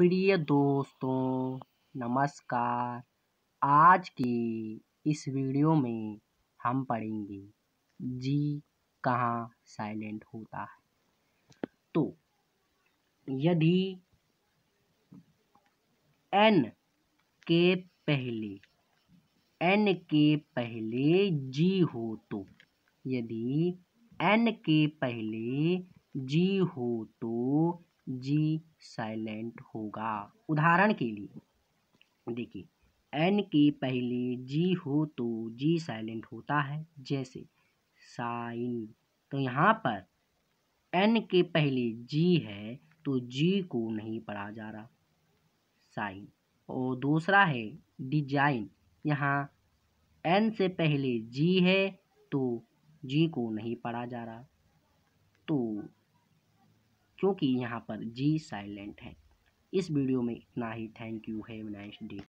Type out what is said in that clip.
प्रिय दोस्तों नमस्कार आज की इस वीडियो में हम पढ़ेंगे जी कहाँ साइलेंट होता है तो यदि एन के पहले एन के पहले जी हो तो यदि एन के पहले जी हो तो जी साइलेंट होगा उदाहरण के लिए देखिए एन के पहले जी हो तो जी साइलेंट होता है जैसे साइन तो यहाँ पर एन के पहले जी है तो जी को नहीं पढ़ा जा रहा साइन और दूसरा है डिजाइन यहाँ एन से पहले जी है तो जी को नहीं पढ़ा जा रहा क्योंकि यहाँ पर जी साइलेंट है इस वीडियो में इतना ही thank you have nice day